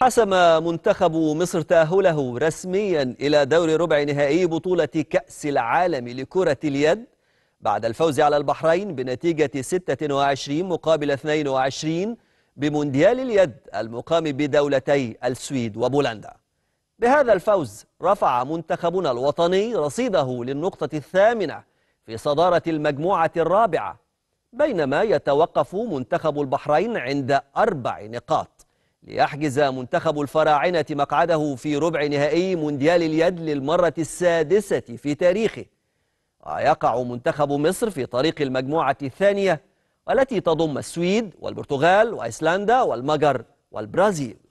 حسم منتخب مصر تأهله رسميا إلى دور ربع نهائي بطولة كأس العالم لكرة اليد بعد الفوز على البحرين بنتيجة 26 مقابل 22 بمونديال اليد المقام بدولتي السويد وبولندا بهذا الفوز رفع منتخبنا الوطني رصيده للنقطة الثامنة في صدارة المجموعة الرابعة بينما يتوقف منتخب البحرين عند أربع نقاط ليحجز منتخب الفراعنة مقعده في ربع نهائي مونديال اليد للمرة السادسة في تاريخه ويقع منتخب مصر في طريق المجموعة الثانية والتي تضم السويد والبرتغال وأيسلندا والمجر والبرازيل